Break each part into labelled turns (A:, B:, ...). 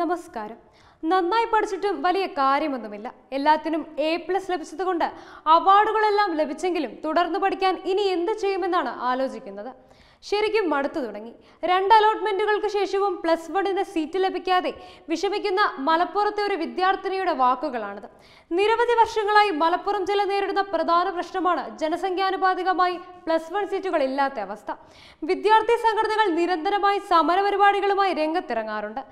A: നമസ്കാരം നന്നായി പഠിച്ചിട്ടും വലിയ കാര്യമൊന്നുമില്ല എല്ലാത്തിനും എ പ്ലസ് ലഭിച്ചതുകൊണ്ട് അവാർഡുകളെല്ലാം ലഭിച്ചെങ്കിലും തുടർന്ന് പഠിക്കാൻ ഇനി എന്ത് ചെയ്യുമെന്നാണ് ആലോചിക്കുന്നത് ശരിക്കും മടുത്തു തുടങ്ങി രണ്ട് അലോട്ട്മെന്റുകൾക്ക് ശേഷവും പ്ലസ് വണ്ണിന് സീറ്റ് ലഭിക്കാതെ വിഷമിക്കുന്ന മലപ്പുറത്തെ ഒരു വിദ്യാർത്ഥിനിയുടെ വാക്കുകളാണിത് നിരവധി വർഷങ്ങളായി മലപ്പുറം ജില്ല നേരിടുന്ന പ്രധാന പ്രശ്നമാണ് ജനസംഖ്യാനുപാതികമായി പ്ലസ് വൺ സീറ്റുകൾ ഇല്ലാത്ത അവസ്ഥ വിദ്യാർത്ഥി സംഘടനകൾ നിരന്തരമായി സമരപരിപാടികളുമായി രംഗത്തിറങ്ങാറുണ്ട്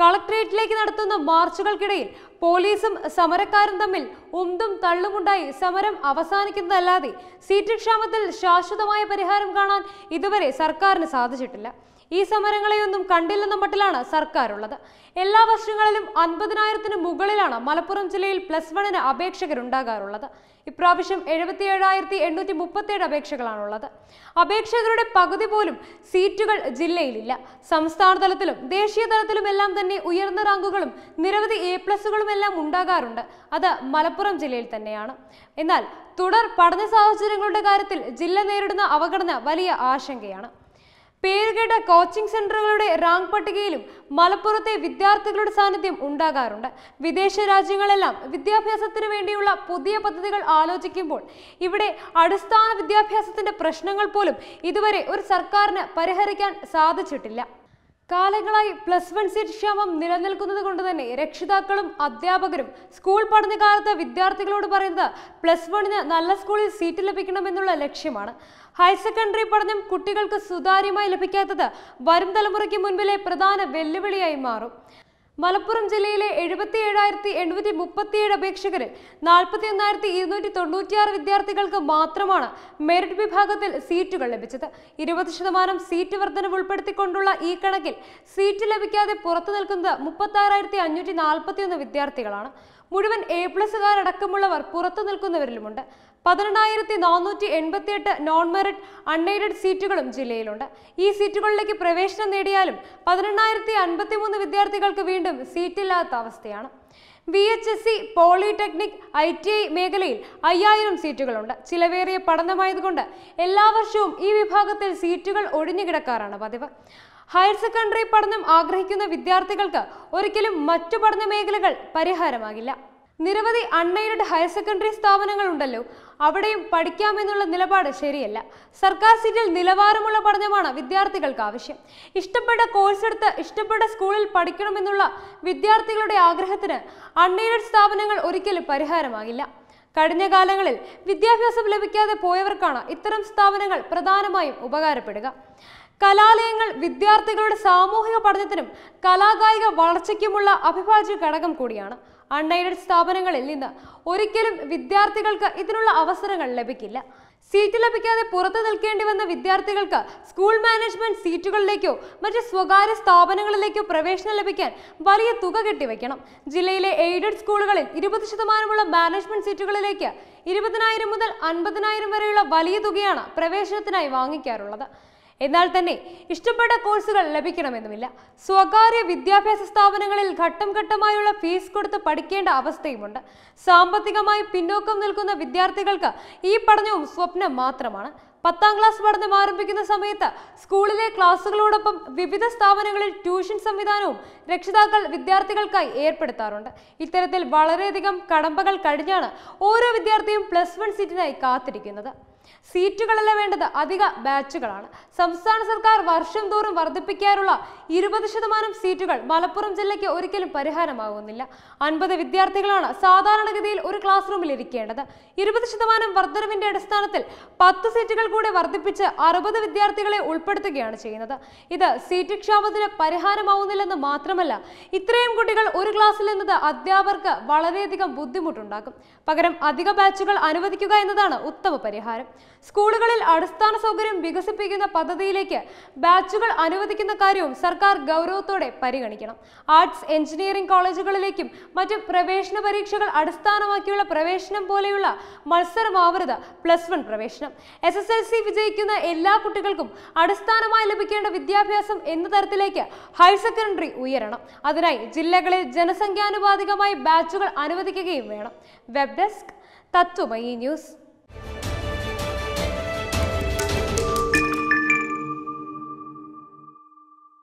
A: കളക്ടറേറ്റിലേക്ക് നടത്തുന്ന മാർച്ചുകൾക്കിടയിൽ പോലീസും സമരക്കാരും തമ്മിൽ ഉന്തും തള്ളുമുണ്ടായി സമരം അവസാനിക്കുന്നതല്ലാതെ സീറ്റ് ക്ഷാമത്തിൽ ശാശ്വതമായ പരിഹാരം കാണാൻ ഇതുവരെ സർക്കാരിന് സാധിച്ചിട്ടില്ല ഈ സമരങ്ങളെയൊന്നും കണ്ടില്ലെന്ന മട്ടിലാണ് സർക്കാരുള്ളത് എല്ലാ വർഷങ്ങളിലും അൻപതിനായിരത്തിന് മുകളിലാണ് മലപ്പുറം ജില്ലയിൽ പ്ലസ് വണ്ണിന് അപേക്ഷകരുണ്ടാകാറുള്ളത് ഇപ്രാവശ്യം എഴുപത്തി ഏഴായിരത്തി എണ്ണൂറ്റി മുപ്പത്തിയേഴ് അപേക്ഷകളാണുള്ളത് അപേക്ഷകരുടെ പകുതി പോലും സീറ്റുകൾ ജില്ലയിലില്ല സംസ്ഥാന തലത്തിലും ദേശീയ തലത്തിലുമെല്ലാം തന്നെ ഉയർന്ന റാങ്കുകളും നിരവധി എ പ്ലസുകളും എല്ലാം ഉണ്ടാകാറുണ്ട് അത് മലപ്പുറം ജില്ലയിൽ തന്നെയാണ് എന്നാൽ തുടർ പഠന സാഹചര്യങ്ങളുടെ കാര്യത്തിൽ ജില്ല നേരിടുന്ന അവഗണന വലിയ ആശങ്കയാണ് പേരുകേട്ട കോച്ചിംഗ് സെന്ററുകളുടെ റാങ്ക് പട്ടികയിലും മലപ്പുറത്തെ വിദ്യാർത്ഥികളുടെ സാന്നിധ്യം ഉണ്ടാകാറുണ്ട് വിദേശ രാജ്യങ്ങളെല്ലാം വിദ്യാഭ്യാസത്തിന് വേണ്ടിയുള്ള പുതിയ പദ്ധതികൾ ആലോചിക്കുമ്പോൾ ഇവിടെ അടിസ്ഥാന വിദ്യാഭ്യാസത്തിന്റെ പ്രശ്നങ്ങൾ പോലും ഇതുവരെ ഒരു സർക്കാരിന് പരിഹരിക്കാൻ സാധിച്ചിട്ടില്ല കാലങ്ങളായി പ്ലസ് വൺ സീറ്റ് ക്ഷാമം നിലനിൽക്കുന്നത് കൊണ്ട് തന്നെ രക്ഷിതാക്കളും അധ്യാപകരും സ്കൂൾ പഠനകാലത്ത് വിദ്യാർത്ഥികളോട് പറയുന്നത് പ്ലസ് വണ്ണിന് നല്ല സ്കൂളിൽ സീറ്റ് ലഭിക്കണമെന്നുള്ള ലക്ഷ്യമാണ് ഹയർ സെക്കൻഡറി പഠനം കുട്ടികൾക്ക് സുതാര്യമായി ലഭിക്കാത്തത് വരും തലമുറയ്ക്ക് മുൻപിലെ പ്രധാന വെല്ലുവിളിയായി മാറും മലപ്പുറം ജില്ലയിലെ എഴുപത്തി ഏഴായിരത്തി എണ്ണൂറ്റി മുപ്പത്തിയേഴ് അപേക്ഷകരിൽ നാൽപ്പത്തി ഒന്നായിരത്തി ഇരുന്നൂറ്റി തൊണ്ണൂറ്റിയാറ് വിദ്യാർത്ഥികൾക്ക് മാത്രമാണ് മെറിറ്റ് വിഭാഗത്തിൽ സീറ്റുകൾ ലഭിച്ചത് ഇരുപത് ശതമാനം സീറ്റ് വർധനം ഉൾപ്പെടുത്തിക്കൊണ്ടുള്ള ഈ കണക്കിൽ സീറ്റ് ലഭിക്കാതെ പുറത്തു നിൽക്കുന്നത് മുപ്പത്താറായിരത്തി അഞ്ഞൂറ്റി നാൽപ്പത്തിയൊന്ന് വിദ്യാർത്ഥികളാണ് മുഴുവൻ എ പ്ലസുകാരടക്കമുള്ളവർ പുറത്തു നിൽക്കുന്നവരിലുമുണ്ട് പതിനെണ്ണായിരത്തി നാനൂറ്റി എട്ട് നോൺ മെറിറ്റ് അൺഎയ്ഡഡ് സീറ്റുകളും ജില്ലയിലുണ്ട് ഈ സീറ്റുകളിലേക്ക് പ്രവേശനം നേടിയാലും പതിനെണ്ണായിരത്തി മൂന്ന് വിദ്യാർത്ഥികൾക്ക് വീണ്ടും സീറ്റില്ലാത്ത അവസ്ഥയാണ് V H S C polytechnic I T I മേഖലയിൽ അയ്യായിരം സീറ്റുകളുണ്ട് ചിലവേറിയ പഠനമായതുകൊണ്ട് എല്ലാ വർഷവും ഈ വിഭാഗത്തിൽ സീറ്റുകൾ ഒഴിഞ്ഞുകിടക്കാറാണ് പതിവ് ഹയർ സെക്കൻഡറി പഠനം ആഗ്രഹിക്കുന്ന വിദ്യാർത്ഥികൾക്ക് ഒരിക്കലും മറ്റു പഠന മേഖലകൾ പരിഹാരമാകില്ല നിരവധി അൺഎയ്ഡഡ് ഹയർ സെക്കൻഡറി സ്ഥാപനങ്ങളുണ്ടല്ലോ അവിടെയും പഠിക്കാമെന്നുള്ള നിലപാട് ശരിയല്ല സർക്കാർ സീറ്റിൽ നിലവാരമുള്ള പഠനമാണ് വിദ്യാർത്ഥികൾക്ക് ആവശ്യം ഇഷ്ടപ്പെട്ട കോഴ്സ് എടുത്ത് ഇഷ്ടപ്പെട്ട സ്കൂളിൽ പഠിക്കണമെന്നുള്ള വിദ്യാർത്ഥികളുടെ ആഗ്രഹത്തിന് അൺഎയ്ഡഡ് സ്ഥാപനങ്ങൾ ഒരിക്കലും പരിഹാരമാകില്ല കഴിഞ്ഞ കാലങ്ങളിൽ വിദ്യാഭ്യാസം ലഭിക്കാതെ പോയവർക്കാണ് ഇത്തരം സ്ഥാപനങ്ങൾ പ്രധാനമായും ഉപകാരപ്പെടുക കലാലയങ്ങൾ വിദ്യാർത്ഥികളുടെ സാമൂഹിക പഠനത്തിനും കലാകായിക വളർച്ചയ്ക്കുമുള്ള അഭിഭാജ്യ ഘടകം കൂടിയാണ് അൺഎയ്ഡഡ് സ്ഥാപനങ്ങളിൽ നിന്ന് ഒരിക്കലും വിദ്യാർത്ഥികൾക്ക് ഇതിനുള്ള അവസരങ്ങൾ ലഭിക്കില്ല സീറ്റ് ലഭിക്കാതെ പുറത്തു നിൽക്കേണ്ടി വന്ന വിദ്യാർത്ഥികൾക്ക് സ്കൂൾ മാനേജ്മെന്റ് സീറ്റുകളിലേക്കോ മറ്റ് സ്വകാര്യ സ്ഥാപനങ്ങളിലേക്കോ പ്രവേശനം ലഭിക്കാൻ വലിയ തുക കെട്ടിവെക്കണം ജില്ലയിലെ എയ്ഡഡ് സ്കൂളുകളിൽ ഇരുപത് ശതമാനമുള്ള മാനേജ്മെന്റ് സീറ്റുകളിലേക്ക് ഇരുപതിനായിരം മുതൽ അൻപതിനായിരം വരെയുള്ള വലിയ തുകയാണ് പ്രവേശനത്തിനായി വാങ്ങിക്കാറുള്ളത് എന്നാൽ തന്നെ ഇഷ്ടപ്പെട്ട കോഴ്സുകൾ ലഭിക്കണമെന്നുമില്ല സ്വകാര്യ വിദ്യാഭ്യാസ സ്ഥാപനങ്ങളിൽ ഘട്ടം ഘട്ടമായുള്ള ഫീസ് കൊടുത്ത് പഠിക്കേണ്ട അവസ്ഥയുമുണ്ട് സാമ്പത്തികമായി പിന്നോക്കം നിൽക്കുന്ന വിദ്യാർത്ഥികൾക്ക് ഈ പഠനവും സ്വപ്നം മാത്രമാണ് പത്താം ക്ലാസ് പഠനം ആരംഭിക്കുന്ന സമയത്ത് സ്കൂളിലെ ക്ലാസ്സുകളോടൊപ്പം വിവിധ സ്ഥാപനങ്ങളിൽ ട്യൂഷൻ സംവിധാനവും രക്ഷിതാക്കൾ വിദ്യാർത്ഥികൾക്കായി ഏർപ്പെടുത്താറുണ്ട് ഇത്തരത്തിൽ വളരെയധികം കടമ്പകൾ കഴിഞ്ഞാണ് ഓരോ വിദ്യാർത്ഥിയും പ്ലസ് വൺ സീറ്റിനായി കാത്തിരിക്കുന്നത് സീറ്റുകളല്ല വേണ്ടത് അധിക ബാച്ചുകളാണ് സംസ്ഥാന സർക്കാർ വർഷം തോറും വർദ്ധിപ്പിക്കാറുള്ള ഇരുപത് ശതമാനം സീറ്റുകൾ മലപ്പുറം ജില്ലയ്ക്ക് ഒരിക്കലും പരിഹാരമാകുന്നില്ല അൻപത് വിദ്യാർത്ഥികളാണ് സാധാരണഗതിയിൽ ഒരു ക്ലാസ് റൂമിൽ ഇരിക്കേണ്ടത് ഇരുപത് ശതമാനം വർദ്ധനവിന്റെ അടിസ്ഥാനത്തിൽ പത്ത് സീറ്റുകൾ കൂടി വർദ്ധിപ്പിച്ച് അറുപത് വിദ്യാർത്ഥികളെ ഉൾപ്പെടുത്തുകയാണ് ചെയ്യുന്നത് ഇത് സീറ്റ് ക്ഷാമത്തിന് പരിഹാരമാവുന്നില്ലെന്ന് മാത്രമല്ല ഇത്രയും കുട്ടികൾ ഒരു ക്ലാസ്സിൽ എന്നത് അധ്യാപകർക്ക് വളരെയധികം ബുദ്ധിമുട്ടുണ്ടാക്കും പകരം അധിക ബാച്ചുകൾ അനുവദിക്കുക എന്നതാണ് ഉത്തമ പരിഹാരം സ്കൂളുകളിൽ അടിസ്ഥാന സൗകര്യം വികസിപ്പിക്കുന്ന പദ്ധതിയിലേക്ക് ബാച്ചുകൾ അനുവദിക്കുന്ന കാര്യവും സർക്കാർ ഗൗരവത്തോടെ പരിഗണിക്കണം ആർട്സ് എഞ്ചിനീയറിംഗ് കോളേജുകളിലേക്കും മറ്റ് പ്രവേശന പരീക്ഷകൾ അടിസ്ഥാനമാക്കിയുള്ള പ്രവേശനം പോലെയുള്ള മത്സരമാവരുത് പ്ലസ് വൺ പ്രവേശനം എസ് എസ് എൽ സി വിജയിക്കുന്ന എല്ലാ കുട്ടികൾക്കും അടിസ്ഥാനമായി ലഭിക്കേണ്ട വിദ്യാഭ്യാസം എന്ന തരത്തിലേക്ക് ഹയർ സെക്കൻഡറി ഉയരണം അതിനായി ജില്ലകളിൽ ജനസംഖ്യാനുപാതികമായി ബാച്ചുകൾ അനുവദിക്കുകയും വേണം വെബ് ഡെസ്ക് തത്വമയി ന്യൂസ്